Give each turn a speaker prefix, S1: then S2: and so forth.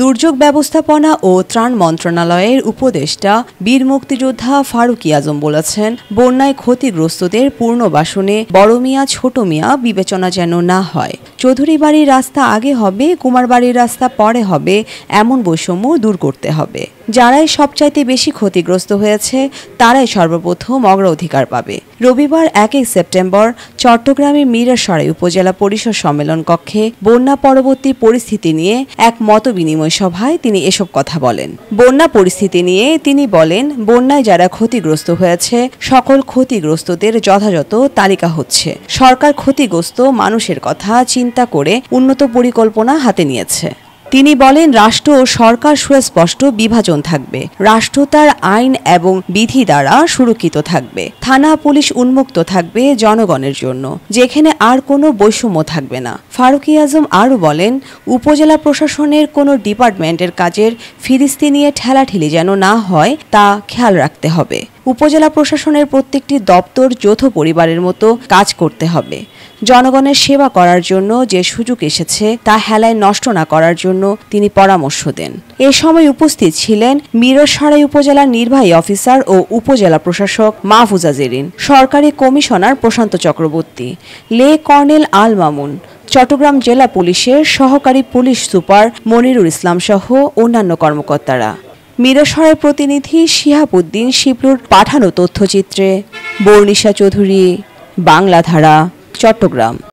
S1: দুর্যোগ ব্যবস্থাপনা ও ত্রাণ মন্ত্রণালয়ের উপদেষ্টা বীর মুক্তিযোদ্ধা ফারুক আজম বলেছেন বন্যায় ক্ষতিগ্রস্তদের পূর্ণবাসনে বড় মিয়া ছোট মিয়া বিবেচনা যেন না হয় চৌধুরী বাড়ির রাস্তা আগে হবে কুমার বাড়ির রাস্তা পরে হবে এমন বৈষম্য দূর করতে হবে যারাই সবচাইতে বেশি ক্ষতিগ্রস্ত হয়েছে তারাই সর্বপ্রথম অগ্রাধিকার পাবে রবিবার একই সেপ্টেম্বর চট্টগ্রামের মিরাসরাই উপজেলা পরিষদ সম্মেলন কক্ষে বন্যা পরবর্তী পরিস্থিতি নিয়ে এক মত বিনিময় সভায় তিনি এসব কথা বলেন বন্যা পরিস্থিতি নিয়ে তিনি বলেন বন্যায় যারা ক্ষতিগ্রস্ত হয়েছে সকল ক্ষতিগ্রস্তদের যথাযথ তালিকা হচ্ছে সরকার ক্ষতিগ্রস্ত মানুষের কথা চিন্তা চিন্তা করে উন্নত পরিকল্পনা হাতে নিয়েছে তিনি বলেন রাষ্ট্র ও সরকার সুস্পষ্ট বিভাজন থাকবে রাষ্ট্র তার আইন এবং বিধি দ্বারা সুরক্ষিত থাকবে থানা পুলিশ উন্মুক্ত থাকবে জনগণের জন্য যেখানে আর কোনো বৈষম্য থাকবে না ফারুকি আজম আরও বলেন উপজেলা প্রশাসনের কোনো ডিপার্টমেন্টের কাজের ফিরিস্তি নিয়ে ঠেলাঠেলি যেন না হয় তা খেয়াল রাখতে হবে উপজেলা প্রশাসনের প্রত্যেকটি দপ্তর যৌথ পরিবারের মতো কাজ করতে হবে জনগণের সেবা করার জন্য যে সুযোগ এসেছে তা হেলায় নষ্ট না করার জন্য তিনি পরামর্শ দেন এ সময় উপস্থিত ছিলেন মিরসরাই উপজেলার নির্বাহী অফিসার ও উপজেলা প্রশাসক মাহফুজা জেরিন সরকারি কমিশনার প্রশান্ত চক্রবর্তী লে কর্নেল আল মামুন চট্টগ্রাম জেলা পুলিশের সহকারী পুলিশ সুপার মনিরুল ইসলাম সহ অন্যান্য কর্মকর্তারা মিরসরাই প্রতিনিধি শিহাবুদ্দিন শিবলুর পাঠানো তথ্যচিত্রে বর্ণিশা চৌধুরী বাংলাধারা চট্টগ্রাম